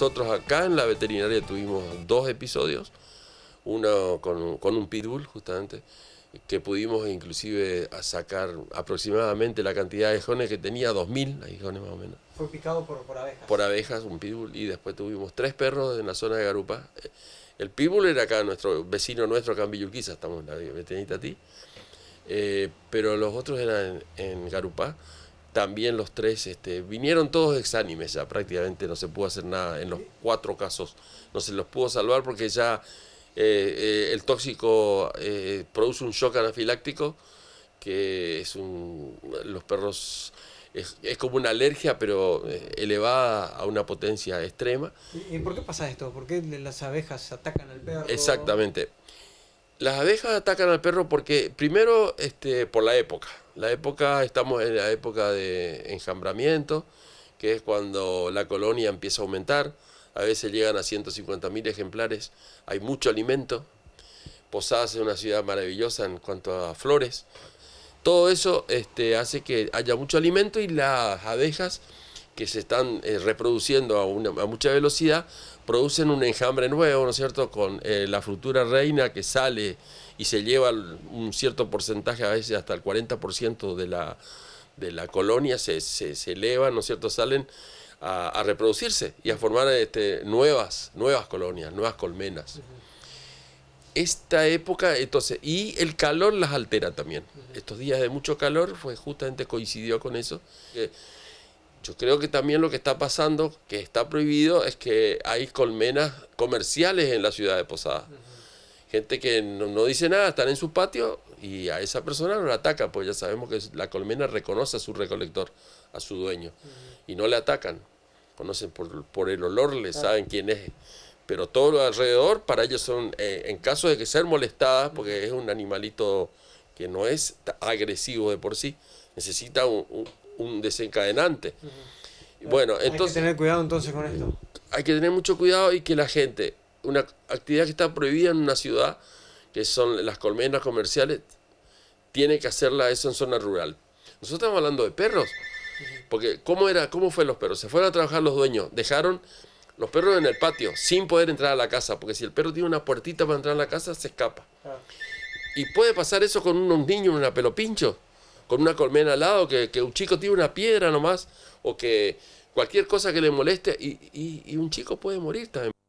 Nosotros acá en la veterinaria tuvimos dos episodios, uno con, un pitbull justamente, que pudimos inclusive sacar aproximadamente la cantidad de aguijones que tenía, 2.000 aguijones más o menos. Fue picado por, abejas. Por abejas, un pitbull, y después tuvimos tres perros en la zona de Garupa. El pitbull era acá nuestro vecino nuestro, acá en Villurquiza, estamos en la veterinita, eh, pero los otros eran en, en Garupá también los tres, este, vinieron todos exánimes ya, prácticamente no se pudo hacer nada en los cuatro casos, no se los pudo salvar porque ya eh, eh, el tóxico eh, produce un shock anafiláctico, que es un, los perros, es, es como una alergia, pero elevada a una potencia extrema. ¿Y por qué pasa esto? ¿Por qué las abejas atacan al perro? Exactamente las abejas atacan al perro porque, primero, este, por la época. La época, estamos en la época de enjambramiento, que es cuando la colonia empieza a aumentar. A veces llegan a 150.000 ejemplares, hay mucho alimento. Posadas es una ciudad maravillosa en cuanto a flores. Todo eso este, hace que haya mucho alimento y las abejas que se están eh, reproduciendo a, una, mucha velocidad, producen un enjambre nuevo, ¿no es cierto?, con eh, la futura reina que sale y se lleva un cierto porcentaje, a veces hasta el 40% de la, de la colonia, se, se, eleva, ¿no es cierto?, salen a, reproducirse y a formar este, nuevas, nuevas colonias, nuevas colmenas. Esta época, entonces, y el calor las altera también. Estos días de mucho calor, fue justamente coincidió con eso. Yo creo que también lo que está pasando, que está prohibido, es que hay colmenas comerciales en la ciudad de Posada. Gente que no, dice nada, están en su patio y a esa persona no la ataca, pues ya sabemos que la colmena reconoce a su recolector, a su dueño, y no le atacan. Conocen por, el olor, le saben quién es. Pero todo lo alrededor, para ellos son, eh, en caso de que ser molestadas, porque es un animalito que no es agresivo de por sí, necesita un, un desencadenante. Bueno, hay entonces... Hay que tener cuidado entonces con esto. Hay que tener mucho cuidado y que la gente, una actividad que está prohibida en una ciudad, que son las colmenas comerciales, tiene que hacerla eso en zona rural. Nosotros estamos hablando de perros, porque ¿cómo, era, ¿cómo fue los perros? Se fueron a trabajar los dueños, dejaron los perros en el patio sin poder entrar a la casa, porque si el perro tiene una puertita para entrar a la casa, se escapa. Ah. Y puede pasar eso con unos niños en una pelopincho con una colmena al lado, que, un chico tiene una piedra nomás, o que cualquier cosa que le moleste, y un chico puede morir también.